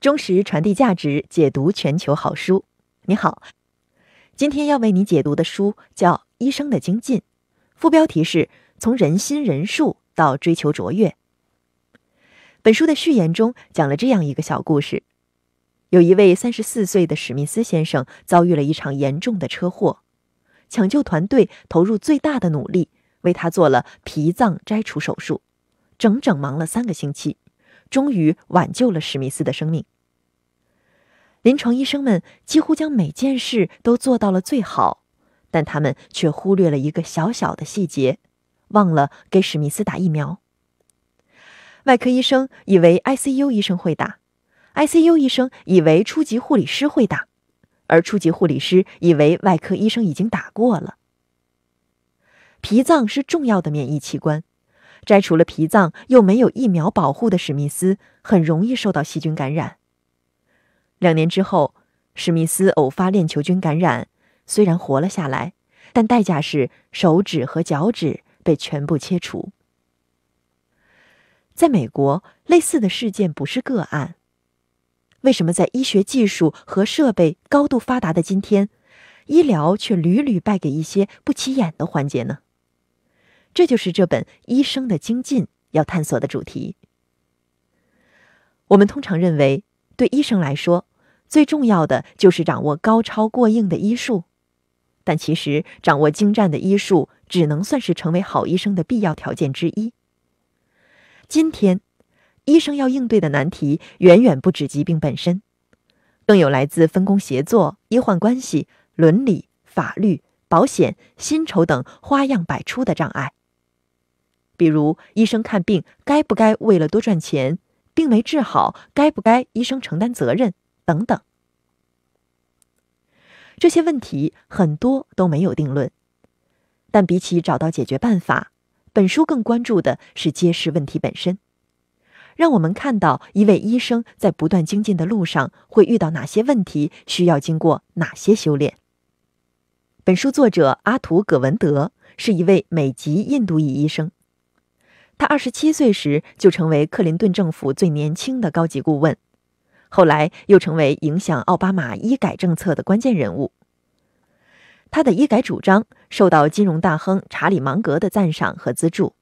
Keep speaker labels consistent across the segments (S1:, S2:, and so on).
S1: 忠实传递价值，解读全球好书。你好，今天要为你解读的书叫《医生的精进》，副标题是“从人心人术到追求卓越”。本书的序言中讲了这样一个小故事：有一位三十四岁的史密斯先生遭遇了一场严重的车祸，抢救团队投入最大的努力为他做了脾脏摘除手术，整整忙了三个星期。终于挽救了史密斯的生命。临床医生们几乎将每件事都做到了最好，但他们却忽略了一个小小的细节，忘了给史密斯打疫苗。外科医生以为 ICU 医生会打，ICU 医生以为初级护理师会打，而初级护理师以为外科医生已经打过了。脾脏是重要的免疫器官。摘除了脾脏又没有疫苗保护的史密斯很容易受到细菌感染。两年之后，史密斯偶发链球菌感染，虽然活了下来，但代价是手指和脚趾被全部切除。在美国，类似的事件不是个案。为什么在医学技术和设备高度发达的今天，医疗却屡屡败给一些不起眼的环节呢？这就是这本《医生的精进》要探索的主题。我们通常认为，对医生来说，最重要的就是掌握高超过硬的医术。但其实，掌握精湛的医术只能算是成为好医生的必要条件之一。今天，医生要应对的难题远远不止疾病本身，更有来自分工协作、医患关系、伦理、法律、保险、薪酬等花样百出的障碍。比如，医生看病该不该为了多赚钱？病没治好，该不该医生承担责任？等等，这些问题很多都没有定论。但比起找到解决办法，本书更关注的是揭示问题本身，让我们看到一位医生在不断精进的路上会遇到哪些问题，需要经过哪些修炼。本书作者阿图·葛文德是一位美籍印度裔医生。他二十七岁时就成为克林顿政府最年轻的高级顾问，后来又成为影响奥巴马医改政策的关键人物。他的医改主张受到金融大亨查理芒格的赞赏和资助。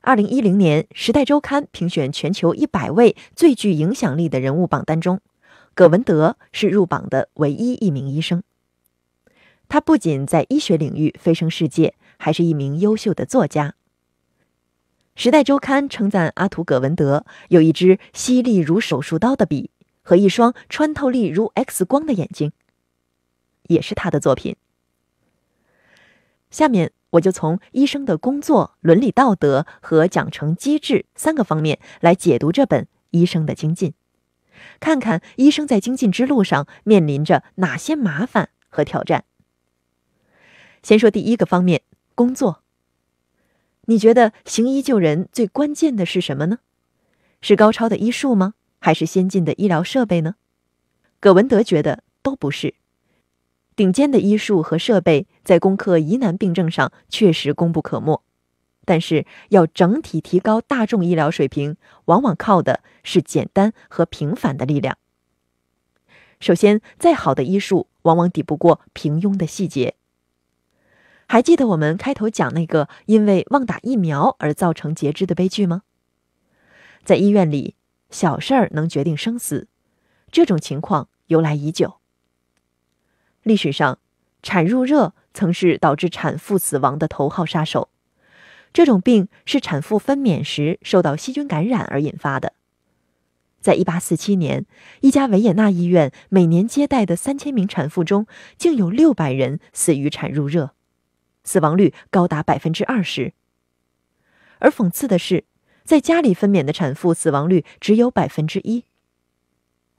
S1: 二零一零年，《时代周刊》评选全球一百位最具影响力的人物榜单中，葛文德是入榜的唯一一名医生。他不仅在医学领域飞升世界，还是一名优秀的作家。《时代周刊》称赞阿图·葛文德有一支犀利如手术刀的笔和一双穿透力如 X 光的眼睛，也是他的作品。下面我就从医生的工作伦理道德和奖惩机制三个方面来解读这本《医生的精进》，看看医生在精进之路上面临着哪些麻烦和挑战。先说第一个方面，工作。你觉得行医救人最关键的是什么呢？是高超的医术吗？还是先进的医疗设备呢？葛文德觉得都不是。顶尖的医术和设备在攻克疑难病症上确实功不可没，但是要整体提高大众医疗水平，往往靠的是简单和平凡的力量。首先，再好的医术往往抵不过平庸的细节。还记得我们开头讲那个因为忘打疫苗而造成截肢的悲剧吗？在医院里，小事儿能决定生死，这种情况由来已久。历史上，产褥热曾是导致产妇死亡的头号杀手。这种病是产妇分娩时受到细菌感染而引发的。在一八四七年，一家维也纳医院每年接待的三千名产妇中，竟有六百人死于产褥热。死亡率高达百分之二十，而讽刺的是，在家里分娩的产妇死亡率只有百分之一。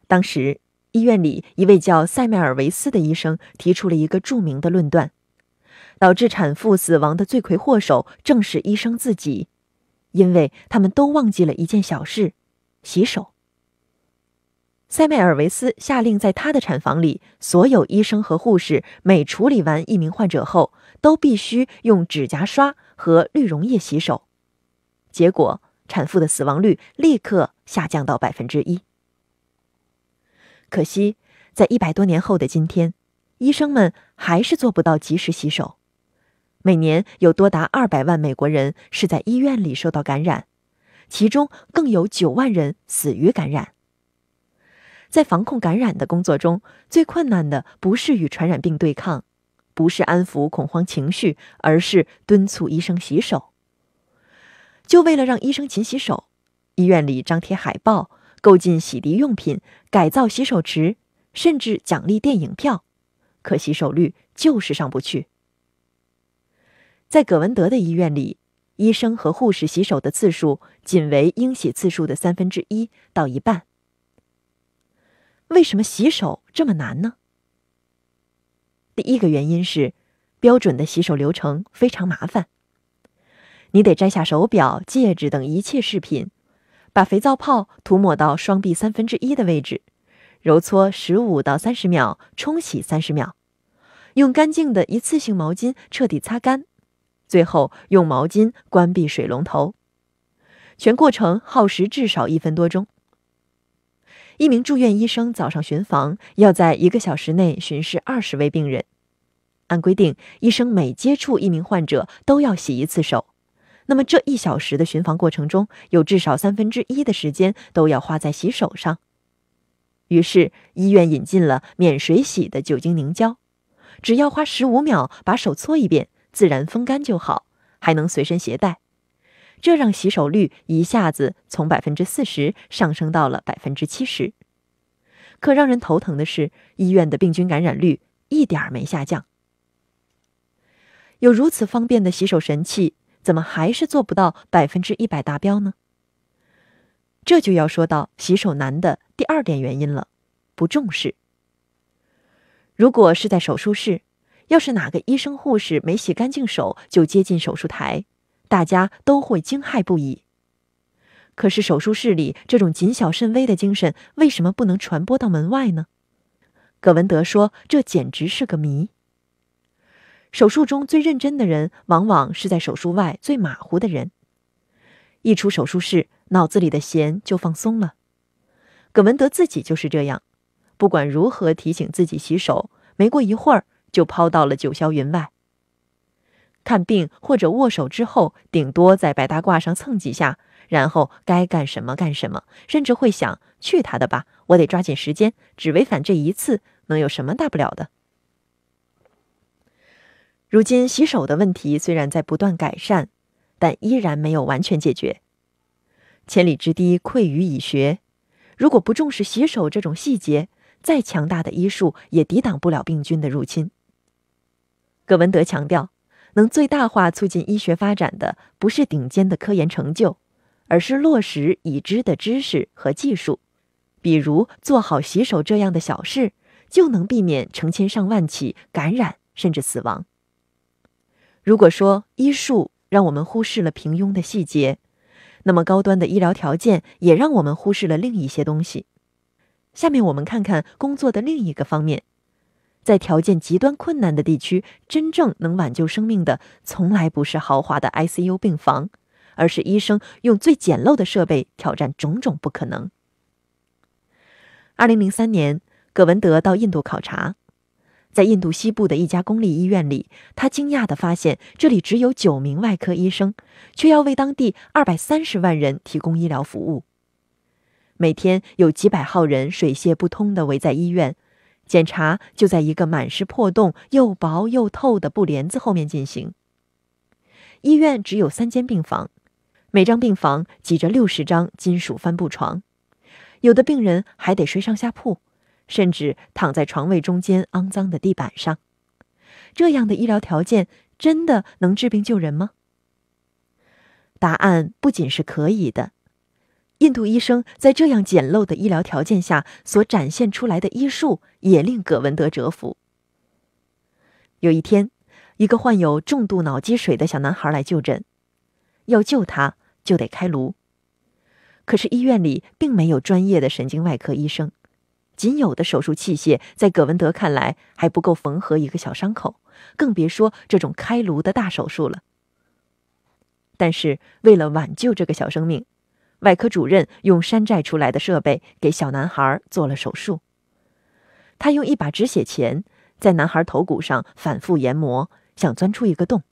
S1: 当时，医院里一位叫塞麦尔维斯的医生提出了一个著名的论断：导致产妇死亡的罪魁祸首正是医生自己，因为他们都忘记了一件小事——洗手。塞麦尔维斯下令在他的产房里，所有医生和护士每处理完一名患者后。都必须用指甲刷和氯溶液洗手，结果产妇的死亡率立刻下降到百分之一。可惜，在一百多年后的今天，医生们还是做不到及时洗手。每年有多达二百万美国人是在医院里受到感染，其中更有九万人死于感染。在防控感染的工作中，最困难的不是与传染病对抗。不是安抚恐慌情绪，而是敦促医生洗手。就为了让医生勤洗手，医院里张贴海报，购进洗涤用品，改造洗手池，甚至奖励电影票。可洗手率就是上不去。在葛文德的医院里，医生和护士洗手的次数仅为应洗次数的三分之一到一半。为什么洗手这么难呢？第一个原因是，标准的洗手流程非常麻烦。你得摘下手表、戒指等一切饰品，把肥皂泡涂抹到双臂三分之一的位置，揉搓十五到三十秒，冲洗三十秒，用干净的一次性毛巾彻底擦干，最后用毛巾关闭水龙头。全过程耗时至少一分多钟。一名住院医生早上巡房，要在一个小时内巡视二十位病人。按规定，医生每接触一名患者都要洗一次手。那么这一小时的巡房过程中，有至少三分之一的时间都要花在洗手上。于是，医院引进了免水洗的酒精凝胶，只要花十五秒把手搓一遍，自然风干就好，还能随身携带。这让洗手率一下子从百分之四十上升到了百分之七十。可让人头疼的是，医院的病菌感染率一点儿没下降。有如此方便的洗手神器，怎么还是做不到百分之一百达标呢？这就要说到洗手难的第二点原因了：不重视。如果是在手术室，要是哪个医生护士没洗干净手就接近手术台，大家都会惊骇不已。可是手术室里这种谨小慎微的精神，为什么不能传播到门外呢？葛文德说：“这简直是个谜。手术中最认真的人，往往是在手术外最马虎的人。一出手术室，脑子里的弦就放松了。葛文德自己就是这样，不管如何提醒自己洗手，没过一会儿就抛到了九霄云外。”看病或者握手之后，顶多在白大褂上蹭几下，然后该干什么干什么，甚至会想去他的吧，我得抓紧时间，只违反这一次，能有什么大不了的？如今洗手的问题虽然在不断改善，但依然没有完全解决。千里之堤溃于蚁穴，如果不重视洗手这种细节，再强大的医术也抵挡不了病菌的入侵。葛文德强调。能最大化促进医学发展的，不是顶尖的科研成就，而是落实已知的知识和技术。比如做好洗手这样的小事，就能避免成千上万起感染甚至死亡。如果说医术让我们忽视了平庸的细节，那么高端的医疗条件也让我们忽视了另一些东西。下面我们看看工作的另一个方面。在条件极端困难的地区，真正能挽救生命的，从来不是豪华的 ICU 病房，而是医生用最简陋的设备挑战种种不可能。二零零三年，葛文德到印度考察，在印度西部的一家公立医院里，他惊讶地发现，这里只有九名外科医生，却要为当地二百三十万人提供医疗服务，每天有几百号人水泄不通的围在医院。检查就在一个满是破洞、又薄又透的布帘子后面进行。医院只有三间病房，每张病房挤着六十张金属帆布床，有的病人还得睡上下铺，甚至躺在床位中间肮脏的地板上。这样的医疗条件真的能治病救人吗？答案不仅是可以的。印度医生在这样简陋的医疗条件下所展现出来的医术，也令葛文德折服。有一天，一个患有重度脑积水的小男孩来就诊，要救他就得开颅。可是医院里并没有专业的神经外科医生，仅有的手术器械在葛文德看来还不够缝合一个小伤口，更别说这种开颅的大手术了。但是为了挽救这个小生命。外科主任用山寨出来的设备给小男孩做了手术。他用一把止血钳在男孩头骨上反复研磨，想钻出一个洞。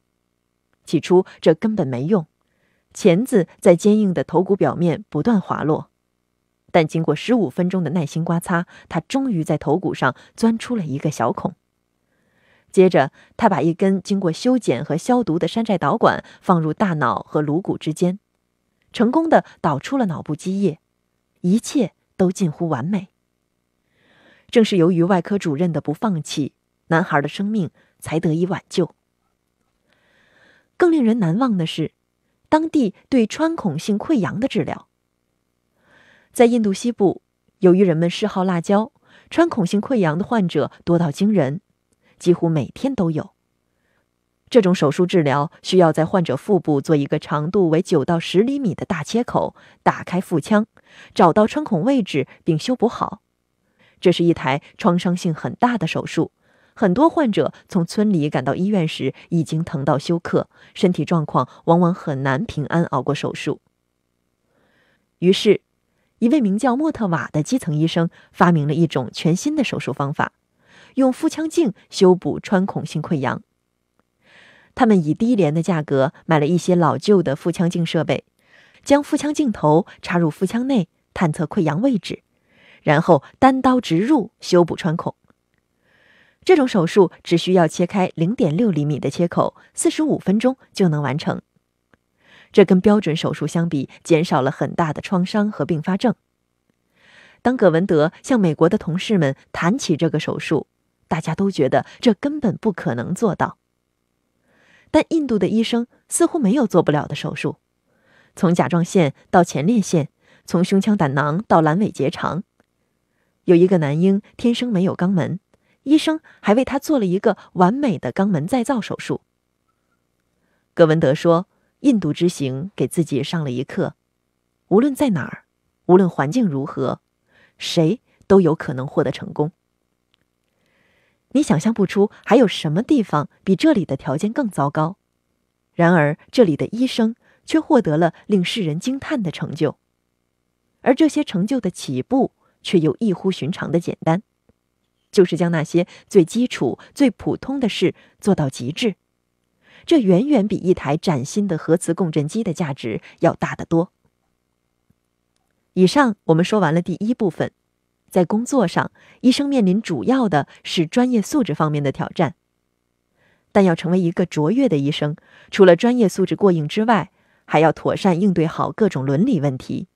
S1: 起初这根本没用，钳子在坚硬的头骨表面不断滑落。但经过十五分钟的耐心刮擦，他终于在头骨上钻出了一个小孔。接着，他把一根经过修剪和消毒的山寨导管放入大脑和颅骨之间。成功的导出了脑部积液，一切都近乎完美。正是由于外科主任的不放弃，男孩的生命才得以挽救。更令人难忘的是，当地对穿孔性溃疡的治疗。在印度西部，由于人们嗜好辣椒，穿孔性溃疡的患者多到惊人，几乎每天都有。这种手术治疗需要在患者腹部做一个长度为九到十厘米的大切口，打开腹腔，找到穿孔位置并修补好。这是一台创伤性很大的手术，很多患者从村里赶到医院时已经疼到休克，身体状况往往很难平安熬过手术。于是，一位名叫莫特瓦的基层医生发明了一种全新的手术方法，用腹腔镜修补穿孔性溃疡。他们以低廉的价格买了一些老旧的腹腔镜设备，将腹腔镜头插入腹腔内探测溃疡位置，然后单刀直入修补穿孔。这种手术只需要切开零点六厘米的切口，四十五分钟就能完成。这跟标准手术相比，减少了很大的创伤和并发症。当葛文德向美国的同事们谈起这个手术，大家都觉得这根本不可能做到。但印度的医生似乎没有做不了的手术，从甲状腺到前列腺，从胸腔胆囊到阑尾结肠。有一个男婴天生没有肛门，医生还为他做了一个完美的肛门再造手术。格文德说：“印度之行给自己上了一课，无论在哪儿，无论环境如何，谁都有可能获得成功。”你想象不出还有什么地方比这里的条件更糟糕，然而这里的医生却获得了令世人惊叹的成就，而这些成就的起步却又异乎寻常的简单，就是将那些最基础、最普通的事做到极致，这远远比一台崭新的核磁共振机的价值要大得多。以上我们说完了第一部分。在工作上，医生面临主要的是专业素质方面的挑战。但要成为一个卓越的医生，除了专业素质过硬之外，还要妥善应对好各种伦理问题。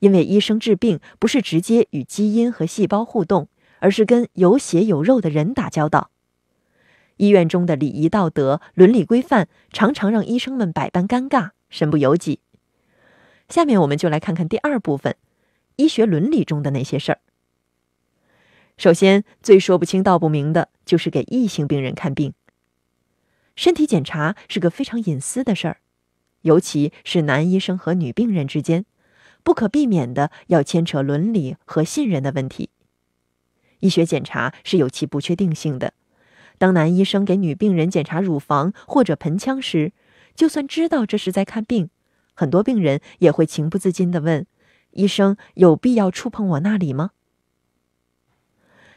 S1: 因为医生治病不是直接与基因和细胞互动，而是跟有血有肉的人打交道。医院中的礼仪道德伦理规范，常常让医生们百般尴尬，身不由己。下面我们就来看看第二部分。医学伦理中的那些事儿，首先最说不清道不明的就是给异性病人看病。身体检查是个非常隐私的事儿，尤其是男医生和女病人之间，不可避免的要牵扯伦理和信任的问题。医学检查是有其不确定性的，当男医生给女病人检查乳房或者盆腔时，就算知道这是在看病，很多病人也会情不自禁地问。医生有必要触碰我那里吗？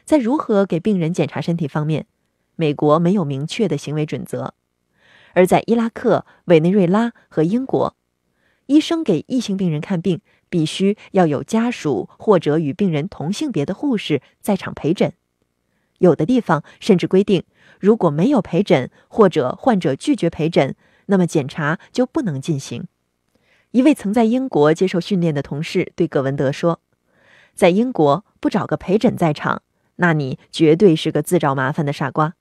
S1: 在如何给病人检查身体方面，美国没有明确的行为准则，而在伊拉克、委内瑞拉和英国，医生给异性病人看病必须要有家属或者与病人同性别的护士在场陪诊，有的地方甚至规定，如果没有陪诊或者患者拒绝陪诊，那么检查就不能进行。一位曾在英国接受训练的同事对葛文德说：“在英国不找个陪诊在场，那你绝对是个自找麻烦的傻瓜。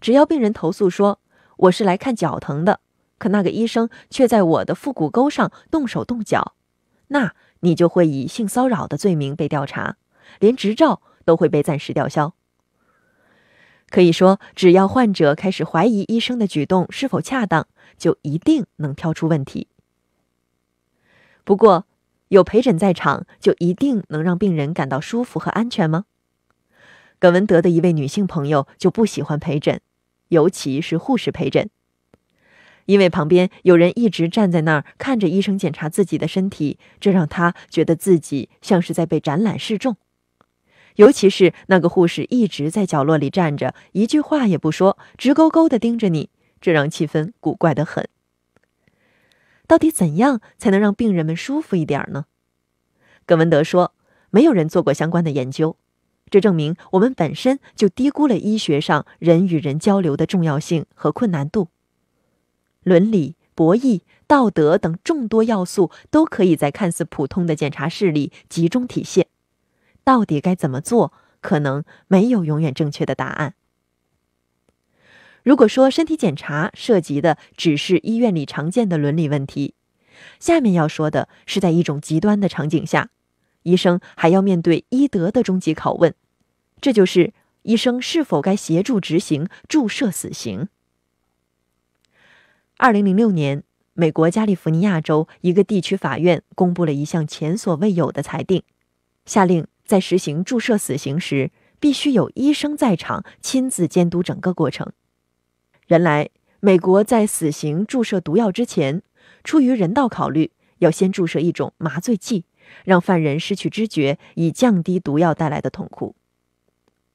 S1: 只要病人投诉说我是来看脚疼的，可那个医生却在我的腹股沟上动手动脚，那你就会以性骚扰的罪名被调查，连执照都会被暂时吊销。可以说，只要患者开始怀疑医生的举动是否恰当，就一定能挑出问题。”不过，有陪诊在场就一定能让病人感到舒服和安全吗？耿文德的一位女性朋友就不喜欢陪诊，尤其是护士陪诊，因为旁边有人一直站在那儿看着医生检查自己的身体，这让她觉得自己像是在被展览示众。尤其是那个护士一直在角落里站着，一句话也不说，直勾勾的盯着你，这让气氛古怪的很。到底怎样才能让病人们舒服一点呢？葛文德说：“没有人做过相关的研究，这证明我们本身就低估了医学上人与人交流的重要性和困难度。伦理、博弈、道德等众多要素都可以在看似普通的检查室里集中体现。到底该怎么做？可能没有永远正确的答案。”如果说身体检查涉及的只是医院里常见的伦理问题，下面要说的是在一种极端的场景下，医生还要面对医德的终极拷问，这就是医生是否该协助执行注射死刑。二零零六年，美国加利福尼亚州一个地区法院公布了一项前所未有的裁定，下令在实行注射死刑时，必须有医生在场亲自监督整个过程。原来，美国在死刑注射毒药之前，出于人道考虑，要先注射一种麻醉剂，让犯人失去知觉，以降低毒药带来的痛苦。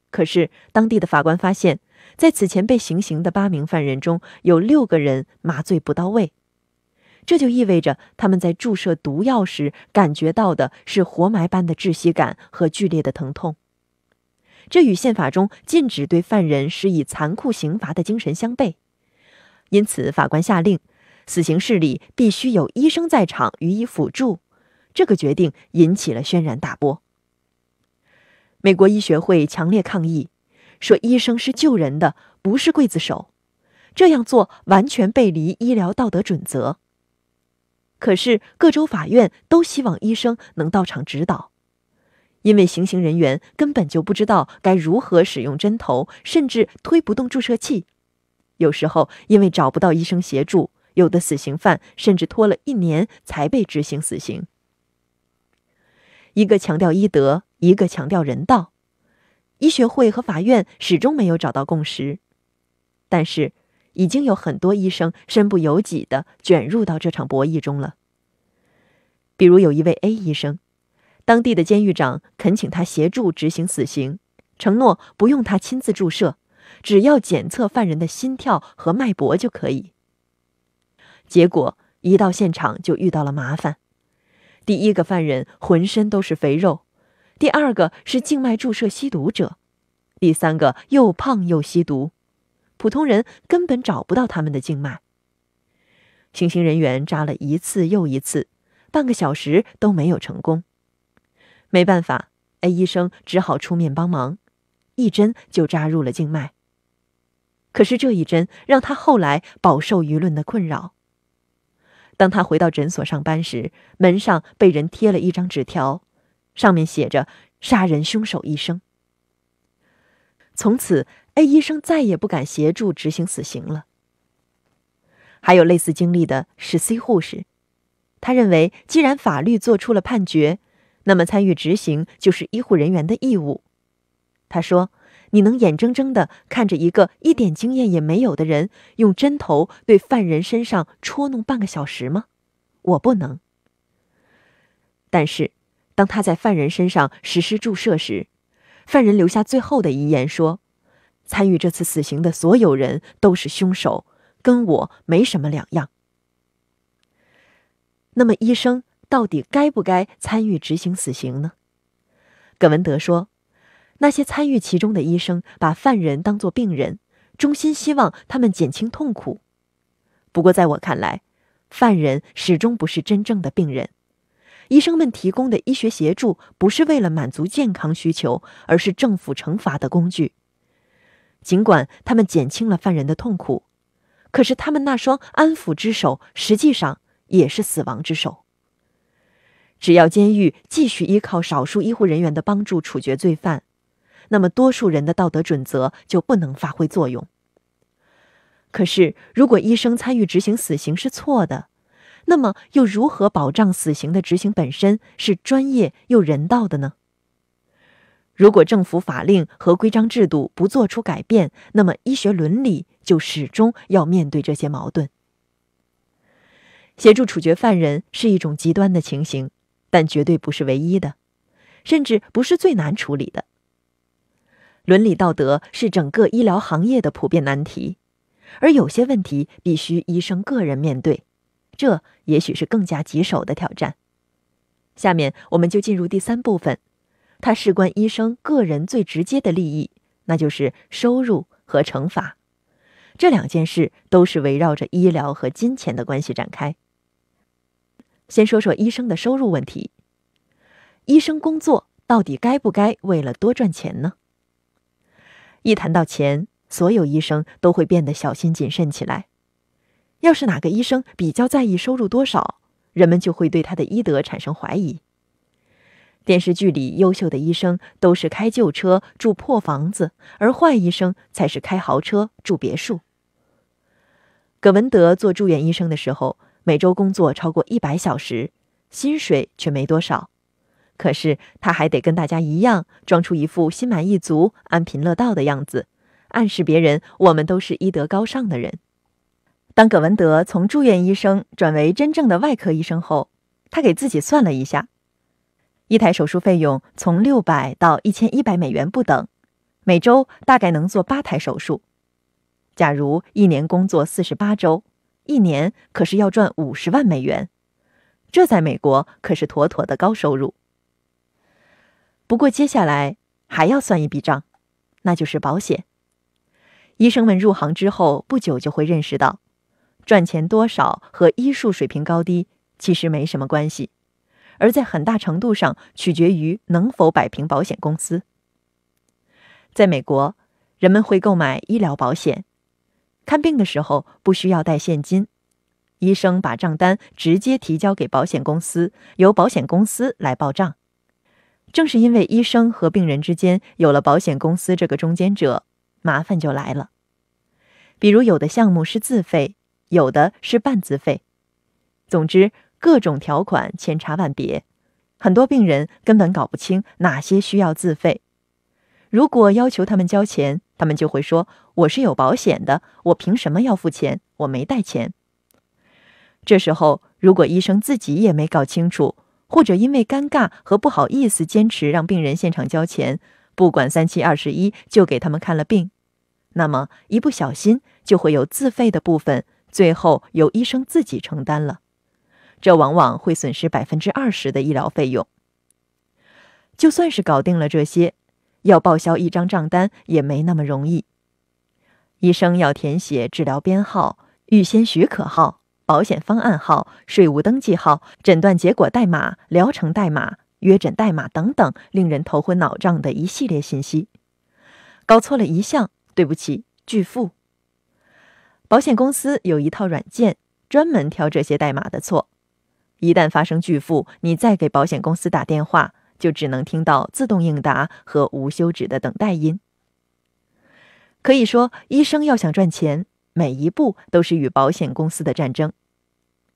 S1: 可是，当地的法官发现，在此前被行刑的八名犯人中，有六个人麻醉不到位，这就意味着他们在注射毒药时，感觉到的是活埋般的窒息感和剧烈的疼痛。这与宪法中禁止对犯人施以残酷刑罚的精神相悖，因此法官下令，死刑室里必须有医生在场予以辅助。这个决定引起了轩然大波。美国医学会强烈抗议，说医生是救人的，不是刽子手，这样做完全背离医疗道德准则。可是各州法院都希望医生能到场指导。因为行刑人员根本就不知道该如何使用针头，甚至推不动注射器。有时候，因为找不到医生协助，有的死刑犯甚至拖了一年才被执行死刑。一个强调医德，一个强调人道，医学会和法院始终没有找到共识。但是，已经有很多医生身不由己地卷入到这场博弈中了。比如，有一位 A 医生。当地的监狱长恳请他协助执行死刑，承诺不用他亲自注射，只要检测犯人的心跳和脉搏就可以。结果一到现场就遇到了麻烦：第一个犯人浑身都是肥肉，第二个是静脉注射吸毒者，第三个又胖又吸毒，普通人根本找不到他们的静脉。行刑人员扎了一次又一次，半个小时都没有成功。没办法，A 医生只好出面帮忙，一针就扎入了静脉。可是这一针让他后来饱受舆论的困扰。当他回到诊所上班时，门上被人贴了一张纸条，上面写着“杀人凶手医生”。从此，A 医生再也不敢协助执行死刑了。还有类似经历的是 C 护士，他认为既然法律做出了判决。那么，参与执行就是医护人员的义务。他说：“你能眼睁睁地看着一个一点经验也没有的人用针头对犯人身上戳弄半个小时吗？我不能。”但是，当他在犯人身上实施注射时，犯人留下最后的遗言说：“参与这次死刑的所有人都是凶手，跟我没什么两样。”那么，医生？到底该不该参与执行死刑呢？葛文德说：“那些参与其中的医生把犯人当作病人，衷心希望他们减轻痛苦。不过，在我看来，犯人始终不是真正的病人。医生们提供的医学协助不是为了满足健康需求，而是政府惩罚的工具。尽管他们减轻了犯人的痛苦，可是他们那双安抚之手实际上也是死亡之手。”只要监狱继续依靠少数医护人员的帮助处决罪犯，那么多数人的道德准则就不能发挥作用。可是，如果医生参与执行死刑是错的，那么又如何保障死刑的执行本身是专业又人道的呢？如果政府法令和规章制度不做出改变，那么医学伦理就始终要面对这些矛盾。协助处决犯人是一种极端的情形。但绝对不是唯一的，甚至不是最难处理的。伦理道德是整个医疗行业的普遍难题，而有些问题必须医生个人面对，这也许是更加棘手的挑战。下面我们就进入第三部分，它事关医生个人最直接的利益，那就是收入和惩罚。这两件事都是围绕着医疗和金钱的关系展开。先说说医生的收入问题。医生工作到底该不该为了多赚钱呢？一谈到钱，所有医生都会变得小心谨慎起来。要是哪个医生比较在意收入多少，人们就会对他的医德产生怀疑。电视剧里优秀的医生都是开旧车、住破房子，而坏医生才是开豪车、住别墅。葛文德做住院医生的时候。每周工作超过一百小时，薪水却没多少。可是他还得跟大家一样，装出一副心满意足、安贫乐道的样子，暗示别人我们都是医德高尚的人。当葛文德从住院医生转为真正的外科医生后，他给自己算了一下：一台手术费用从六百到一千一百美元不等，每周大概能做八台手术。假如一年工作四十八周。一年可是要赚五十万美元，这在美国可是妥妥的高收入。不过接下来还要算一笔账，那就是保险。医生们入行之后不久就会认识到，赚钱多少和医术水平高低其实没什么关系，而在很大程度上取决于能否摆平保险公司。在美国，人们会购买医疗保险。看病的时候不需要带现金，医生把账单直接提交给保险公司，由保险公司来报账。正是因为医生和病人之间有了保险公司这个中间者，麻烦就来了。比如有的项目是自费，有的是半自费，总之各种条款千差万别，很多病人根本搞不清哪些需要自费。如果要求他们交钱，他们就会说：“我是有保险的，我凭什么要付钱？我没带钱。”这时候，如果医生自己也没搞清楚，或者因为尴尬和不好意思，坚持让病人现场交钱，不管三七二十一就给他们看了病，那么一不小心就会有自费的部分，最后由医生自己承担了。这往往会损失百分之二十的医疗费用。就算是搞定了这些。要报销一张账单也没那么容易。医生要填写治疗编号、预先许可号、保险方案号、税务登记号、诊断结果代码、疗程代码、约诊代码等等，令人头昏脑胀的一系列信息。搞错了一项，对不起，拒付。保险公司有一套软件专门挑这些代码的错。一旦发生拒付，你再给保险公司打电话。就只能听到自动应答和无休止的等待音。可以说，医生要想赚钱，每一步都是与保险公司的战争。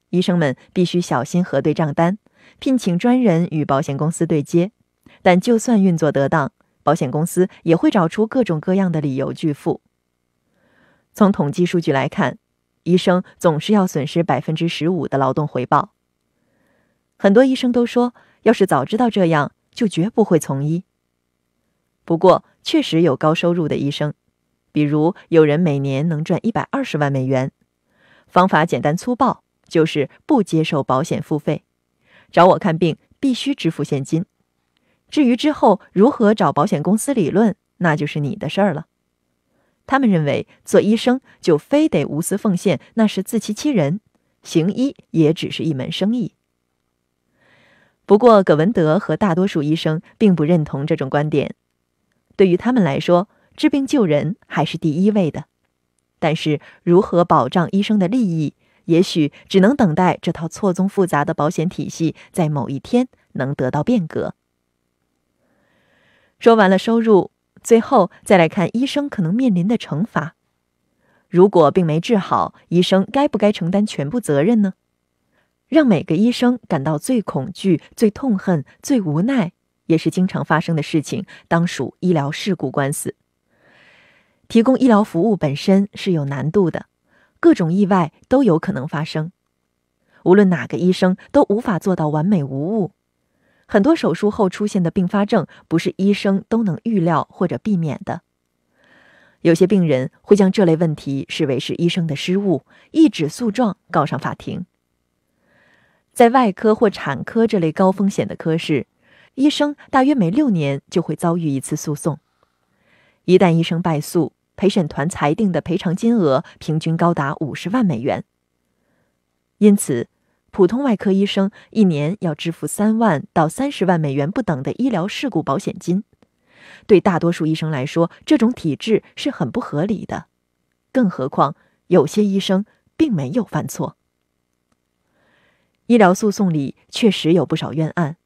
S1: 医生们必须小心核对账单，聘请专人与保险公司对接。但就算运作得当，保险公司也会找出各种各样的理由拒付。从统计数据来看，医生总是要损失百分之十五的劳动回报。很多医生都说。要是早知道这样，就绝不会从医。不过，确实有高收入的医生，比如有人每年能赚一百二十万美元。方法简单粗暴，就是不接受保险付费，找我看病必须支付现金。至于之后如何找保险公司理论，那就是你的事儿了。他们认为做医生就非得无私奉献，那是自欺欺人。行医也只是一门生意。不过，葛文德和大多数医生并不认同这种观点。对于他们来说，治病救人还是第一位的。但是，如何保障医生的利益，也许只能等待这套错综复杂的保险体系在某一天能得到变革。说完了收入，最后再来看医生可能面临的惩罚：如果病没治好，医生该不该承担全部责任呢？让每个医生感到最恐惧、最痛恨、最无奈，也是经常发生的事情，当属医疗事故官司。提供医疗服务本身是有难度的，各种意外都有可能发生。无论哪个医生都无法做到完美无误，很多手术后出现的并发症不是医生都能预料或者避免的。有些病人会将这类问题视为是医生的失误，一纸诉状告上法庭。在外科或产科这类高风险的科室，医生大约每六年就会遭遇一次诉讼。一旦医生败诉，陪审团裁定的赔偿金额平均高达五十万美元。因此，普通外科医生一年要支付三万到三十万美元不等的医疗事故保险金。对大多数医生来说，这种体制是很不合理的，更何况有些医生并没有犯错。医疗诉讼里确实有不少冤案，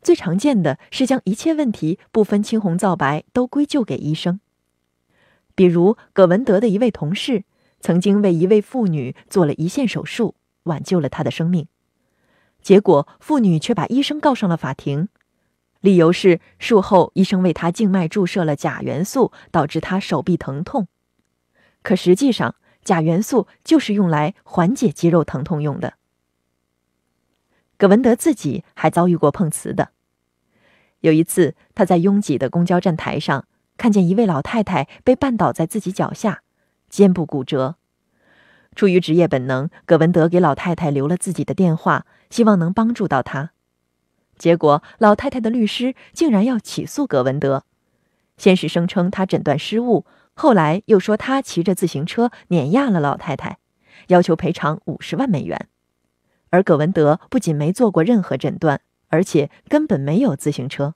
S1: 最常见的是将一切问题不分青红皂白都归咎给医生。比如葛文德的一位同事曾经为一位妇女做了胰腺手术，挽救了她的生命，结果妇女却把医生告上了法庭，理由是术后医生为她静脉注射了钾元素，导致她手臂疼痛。可实际上，钾元素就是用来缓解肌肉疼痛用的。葛文德自己还遭遇过碰瓷的。有一次，他在拥挤的公交站台上看见一位老太太被绊倒在自己脚下，肩部骨折。出于职业本能，葛文德给老太太留了自己的电话，希望能帮助到她。结果，老太太的律师竟然要起诉葛文德，先是声称他诊断失误，后来又说他骑着自行车碾压了老太太，要求赔偿五十万美元。而葛文德不仅没做过任何诊断，而且根本没有自行车。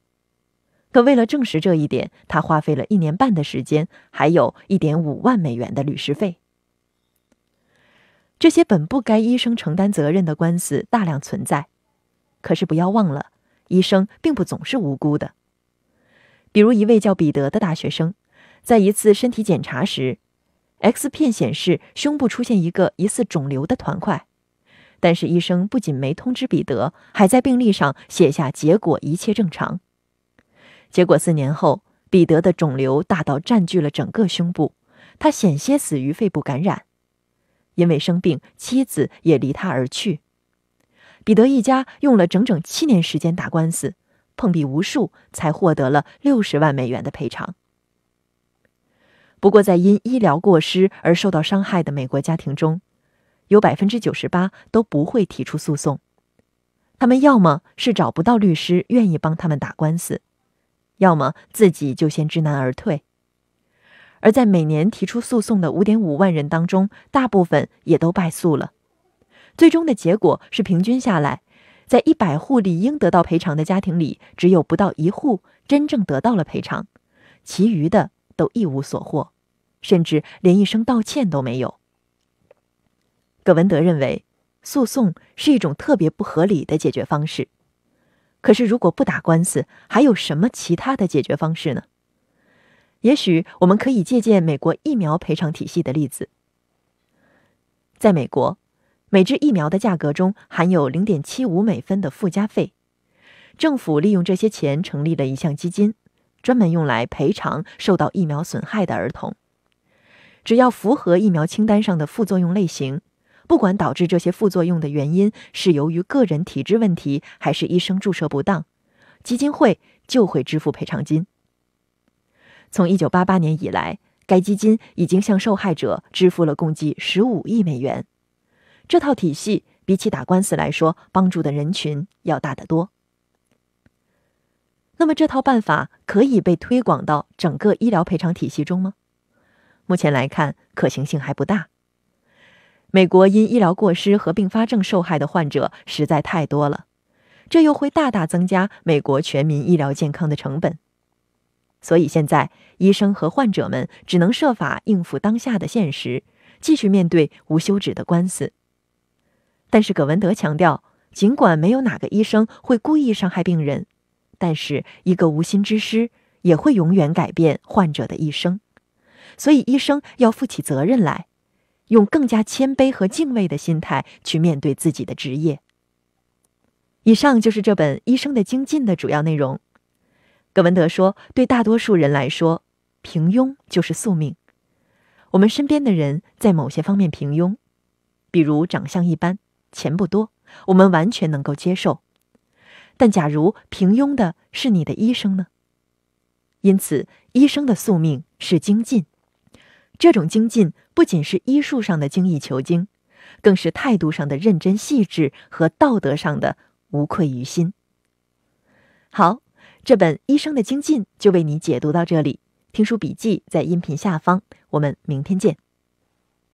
S1: 可为了证实这一点，他花费了一年半的时间，还有一点五万美元的律师费。这些本不该医生承担责任的官司大量存在。可是不要忘了，医生并不总是无辜的。比如一位叫彼得的大学生，在一次身体检查时，X 片显示胸部出现一个疑似肿瘤的团块。但是医生不仅没通知彼得，还在病历上写下“结果一切正常”。结果四年后，彼得的肿瘤大到占据了整个胸部，他险些死于肺部感染。因为生病，妻子也离他而去。彼得一家用了整整七年时间打官司，碰壁无数，才获得了六十万美元的赔偿。不过，在因医疗过失而受到伤害的美国家庭中，有百分之九十八都不会提出诉讼，他们要么是找不到律师愿意帮他们打官司，要么自己就先知难而退。而在每年提出诉讼的五点五万人当中，大部分也都败诉了。最终的结果是，平均下来，在一百户理应得到赔偿的家庭里，只有不到一户真正得到了赔偿，其余的都一无所获，甚至连一声道歉都没有。葛文德认为，诉讼是一种特别不合理的解决方式。可是，如果不打官司，还有什么其他的解决方式呢？也许我们可以借鉴美国疫苗赔偿体系的例子。在美国，每支疫苗的价格中含有零点七五美分的附加费，政府利用这些钱成立了一项基金，专门用来赔偿受到疫苗损害的儿童。只要符合疫苗清单上的副作用类型。不管导致这些副作用的原因是由于个人体质问题，还是医生注射不当，基金会就会支付赔偿金。从一九八八年以来，该基金已经向受害者支付了共计十五亿美元。这套体系比起打官司来说，帮助的人群要大得多。那么，这套办法可以被推广到整个医疗赔偿体系中吗？目前来看，可行性还不大。美国因医疗过失和并发症受害的患者实在太多了，这又会大大增加美国全民医疗健康的成本。所以现在医生和患者们只能设法应付当下的现实，继续面对无休止的官司。但是葛文德强调，尽管没有哪个医生会故意伤害病人，但是一个无心之失也会永远改变患者的一生，所以医生要负起责任来。用更加谦卑和敬畏的心态去面对自己的职业。以上就是这本《医生的精进》的主要内容。葛文德说：“对大多数人来说，平庸就是宿命。我们身边的人在某些方面平庸，比如长相一般、钱不多，我们完全能够接受。但假如平庸的是你的医生呢？因此，医生的宿命是精进。这种精进。”不仅是医术上的精益求精，更是态度上的认真细致和道德上的无愧于心。好，这本《医生的精进》就为你解读到这里，听书笔记在音频下方，我们明天见。